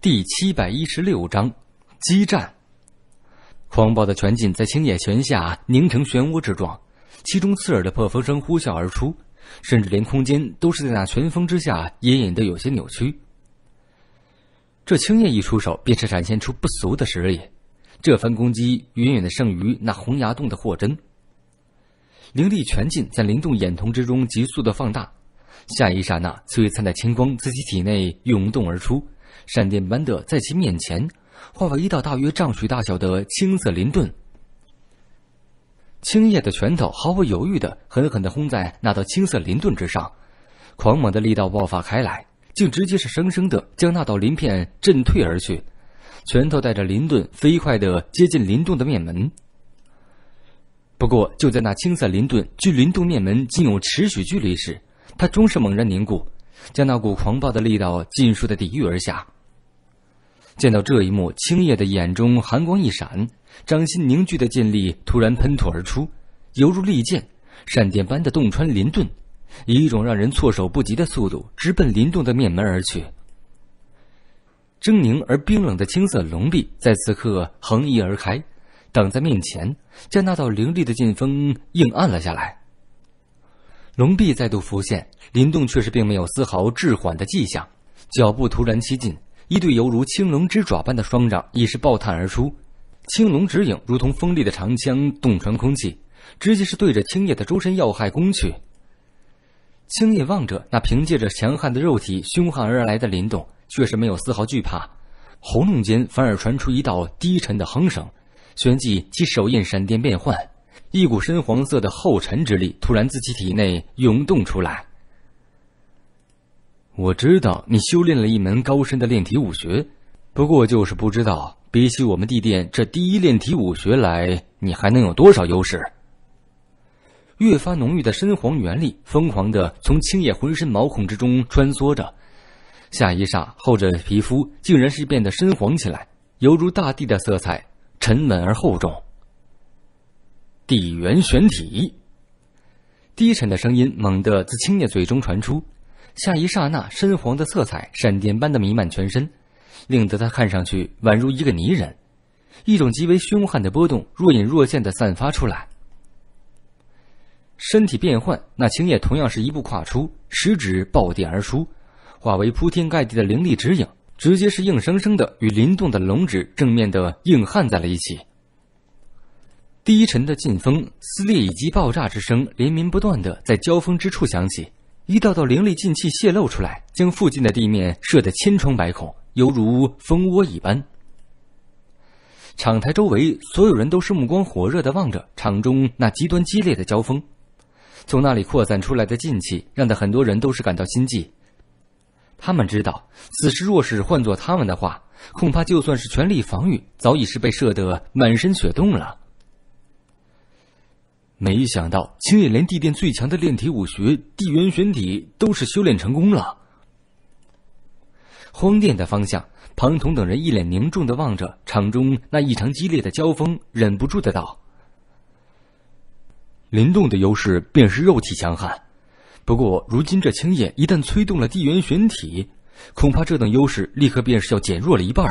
第七百一十六章，激战。狂暴的拳劲在青叶拳下凝成漩涡之状，其中刺耳的破风声呼啸而出，甚至连空间都是在那拳风之下隐隐的有些扭曲。这青叶一出手，便是展现出不俗的实力，这番攻击远远的胜于那洪崖洞的霍真。灵力拳劲在灵动眼瞳之中急速的放大，下一刹那，璀璨的青光自己体内涌动而出。闪电般的，在其面前化为一道大约丈许大小的青色鳞盾。青叶的拳头毫不犹豫的狠狠的轰在那道青色鳞盾之上，狂猛的力道爆发开来，竟直接是生生的将那道鳞片震退而去。拳头带着鳞盾飞快的接近林动的面门。不过就在那青色鳞盾距林动面门仅有尺许距离时，它终是猛然凝固。将那股狂暴的力道尽数的抵御而下。见到这一幕，青叶的眼中寒光一闪，掌心凝聚的劲力突然喷吐而出，犹如利剑，闪电般的洞穿林盾，以一种让人措手不及的速度直奔林盾的面门而去。狰狞而冰冷的青色龙臂在此刻横移而开，挡在面前，将那道凌厉的劲风硬按了下来。龙臂再度浮现，林动却是并没有丝毫滞缓的迹象，脚步突然趋进，一对犹如青龙之爪般的双掌已是暴探而出，青龙指影如同锋利的长枪洞穿空气，直接是对着青叶的周身要害攻去。青叶望着那凭借着强悍的肉体凶悍而来的林动，却是没有丝毫惧怕，喉咙间反而传出一道低沉的哼声，旋即其手印闪电变幻。一股深黄色的厚沉之力突然自其体内涌动出来。我知道你修炼了一门高深的炼体武学，不过就是不知道比起我们地殿这第一炼体武学来，你还能有多少优势？越发浓郁的深黄元力疯狂的从青叶浑身毛孔之中穿梭着，下一刹，后者的皮肤竟然是变得深黄起来，犹如大地的色彩，沉稳而厚重。地缘玄体。低沉的声音猛地自青叶嘴中传出，下一刹那，深黄的色彩闪电般的弥漫全身，令得他看上去宛如一个泥人。一种极为凶悍的波动若隐若现的散发出来。身体变换，那青叶同样是一步跨出，十指暴电而出，化为铺天盖地的灵力指影，直接是硬生生的与灵动的龙指正面的硬焊在了一起。低沉的劲风撕裂以及爆炸之声连绵不断的在交锋之处响起，一道道凌厉劲气泄露出来，将附近的地面射得千疮百孔，犹如蜂窝一般。场台周围所有人都是目光火热的望着场中那极端激烈的交锋，从那里扩散出来的劲气让得很多人都是感到心悸。他们知道，此时若是换做他们的话，恐怕就算是全力防御，早已是被射得满身血洞了。没想到青叶连地殿最强的炼体武学地元玄体都是修炼成功了。荒殿的方向，庞统等人一脸凝重的望着场中那异常激烈的交锋，忍不住的道：“林动的优势便是肉体强悍，不过如今这青叶一旦催动了地元玄体，恐怕这等优势立刻便是要减弱了一半。”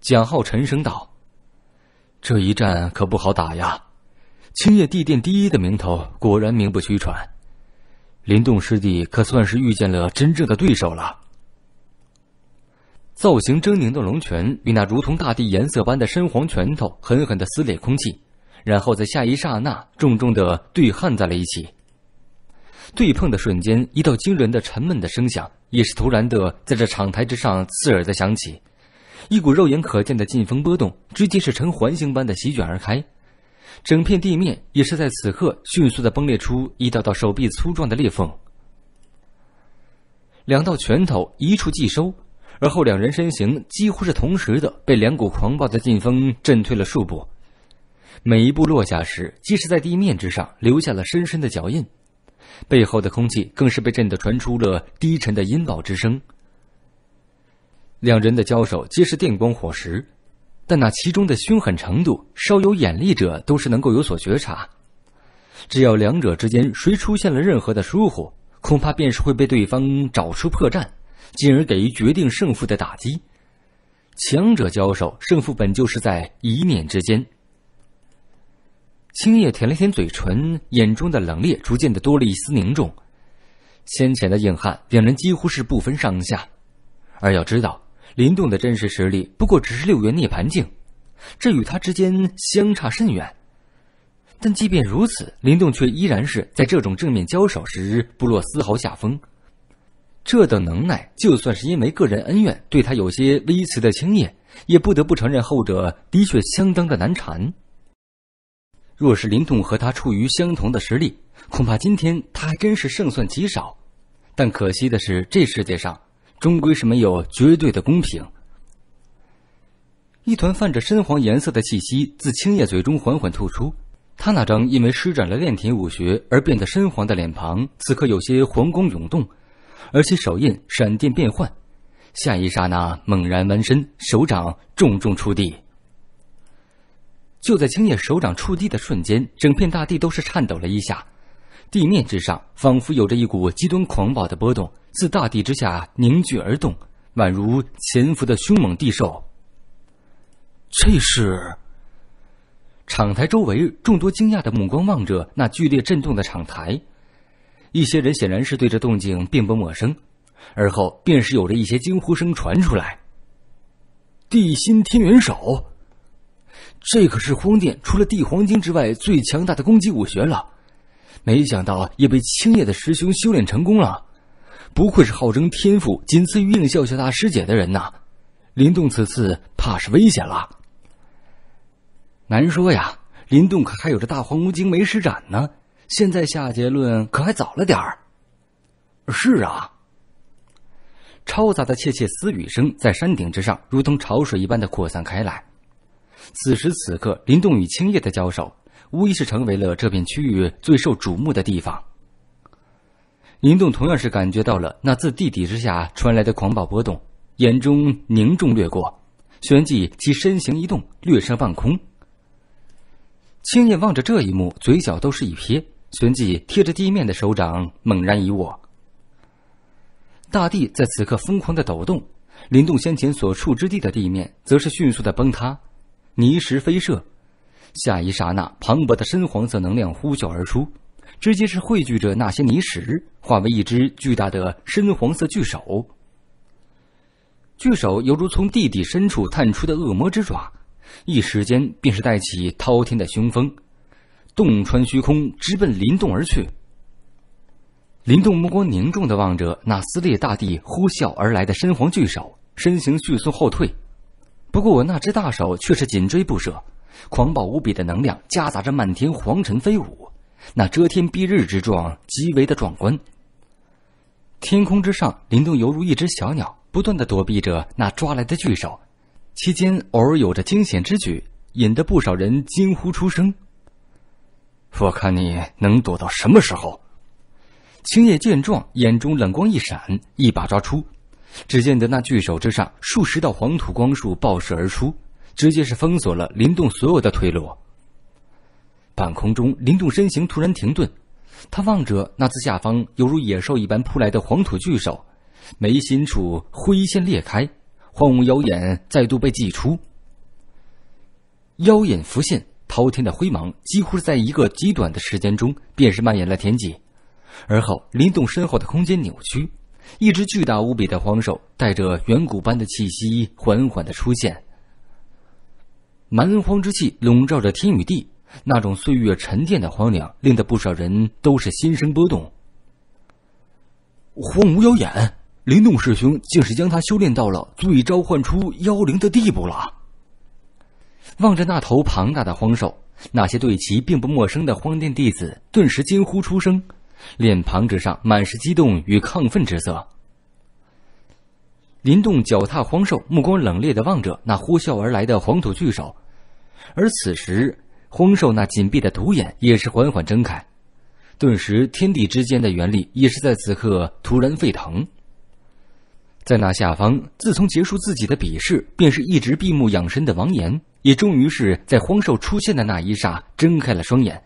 蒋浩沉声道：“这一战可不好打呀。”青叶地殿第一的名头果然名不虚传，林动师弟可算是遇见了真正的对手了。造型狰狞的龙拳与那如同大地颜色般的深黄拳头狠狠的撕裂空气，然后在下一刹那重重的对焊在了一起。对碰的瞬间，一道惊人的沉闷的声响也是突然的在这场台之上刺耳的响起，一股肉眼可见的劲风波动直接是呈环形般的席卷而开。整片地面也是在此刻迅速的崩裂出一道道手臂粗壮的裂缝。两道拳头一触即收，而后两人身形几乎是同时的被两股狂暴的劲风震退了数步。每一步落下时，皆是在地面之上留下了深深的脚印，背后的空气更是被震得传出了低沉的音爆之声。两人的交手皆是电光火石。但那其中的凶狠程度，稍有眼力者都是能够有所觉察。只要两者之间谁出现了任何的疏忽，恐怕便是会被对方找出破绽，进而给予决定胜负的打击。强者交手，胜负本就是在一念之间。青叶舔了舔嘴唇，眼中的冷冽逐渐的多了一丝凝重。先前的硬汉，两人几乎是不分上下，而要知道。林动的真实实力不过只是六元涅槃境，这与他之间相差甚远。但即便如此，林动却依然是在这种正面交手时不落丝毫下风。这等能耐，就算是因为个人恩怨对他有些微词的轻蔑，也不得不承认后者的确相当的难缠。若是林动和他处于相同的实力，恐怕今天他还真是胜算极少。但可惜的是，这世界上……终归是没有绝对的公平。一团泛着深黄颜色的气息自青叶嘴中缓缓吐出，他那张因为施展了炼体武学而变得深黄的脸庞，此刻有些黄光涌动，而且手印闪电变幻。下一刹那，猛然弯身，手掌重重触地。就在青叶手掌触地的瞬间，整片大地都是颤抖了一下。地面之上，仿佛有着一股极端狂暴的波动，自大地之下凝聚而动，宛如潜伏的凶猛地兽。这是场台周围众多惊讶的目光望着那剧烈震动的场台，一些人显然是对这动静并不陌生，而后便是有着一些惊呼声传出来。地心天元手，这可是荒殿除了地黄金之外最强大的攻击武学了。没想到也被青叶的师兄修炼成功了，不愧是号称天赋仅次于应笑笑大师姐的人呐！林动此次怕是危险了。难说呀，林动可还有着大荒无精没施展呢，现在下结论可还早了点儿。是啊。嘈杂的窃窃私语声在山顶之上，如同潮水一般的扩散开来。此时此刻，林动与青叶的交手。无疑是成为了这片区域最受瞩目的地方。林动同样是感觉到了那自地底之下传来的狂暴波动，眼中凝重掠过，旋即其身形一动，掠上半空。青叶望着这一幕，嘴角都是一撇，旋即贴着地面的手掌猛然一握。大地在此刻疯狂的抖动，林动先前所处之地的地面则是迅速的崩塌，泥石飞射。下一刹那，磅礴的深黄色能量呼啸而出，直接是汇聚着那些泥石，化为一只巨大的深黄色巨手。巨手犹如从地底深处探出的恶魔之爪，一时间便是带起滔天的凶风，洞穿虚空，直奔林动而去。林动目光凝重的望着那撕裂大地、呼啸而来的深黄巨手，身形迅速后退。不过，我那只大手却是紧追不舍。狂暴无比的能量夹杂着漫天黄尘飞舞，那遮天蔽日之状极为的壮观。天空之上，林动犹如一只小鸟，不断的躲避着那抓来的巨手，期间偶尔有着惊险之举，引得不少人惊呼出声。我看你能躲到什么时候？青叶见状，眼中冷光一闪，一把抓出，只见得那巨手之上，数十道黄土光束爆射而出。直接是封锁了林动所有的退路。半空中，林动身形突然停顿，他望着那自下方犹如野兽一般扑来的黄土巨手，眉心处灰线裂开，荒芜妖眼再度被祭出。妖眼浮现，滔天的灰芒几乎是在一个极短的时间中，便是蔓延了天际。而后，林动身后的空间扭曲，一只巨大无比的黄手带着远古般的气息，缓缓地出现。蛮荒之气笼罩着天与地，那种岁月沉淀的荒凉令得不少人都是心生波动。荒芜妖眼，林动师兄竟是将他修炼到了足以召唤出妖灵的地步了。望着那头庞大的荒兽，那些对其并不陌生的荒殿弟子顿时惊呼出声，脸庞之上满是激动与亢奋之色。林动脚踏荒兽，目光冷冽的望着那呼啸而来的黄土巨手。而此时，荒兽那紧闭的独眼也是缓缓睁开，顿时天地之间的元力也是在此刻突然沸腾。在那下方，自从结束自己的比试，便是一直闭目养神的王岩，也终于是在荒兽出现的那一刹睁开了双眼，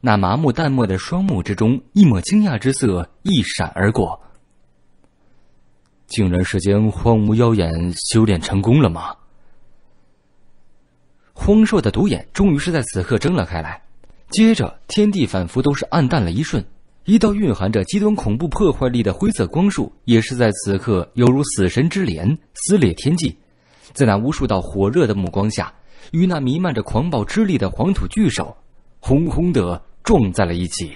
那麻木淡漠的双目之中，一抹惊讶之色一闪而过。竟然是将荒芜妖眼修炼成功了吗？空朔的独眼终于是在此刻睁了开来，接着天地仿佛都是暗淡了一瞬，一道蕴含着极端恐怖破坏力的灰色光束也是在此刻犹如死神之镰撕裂天际，在那无数道火热的目光下，与那弥漫着狂暴之力的黄土巨手，轰轰的撞在了一起。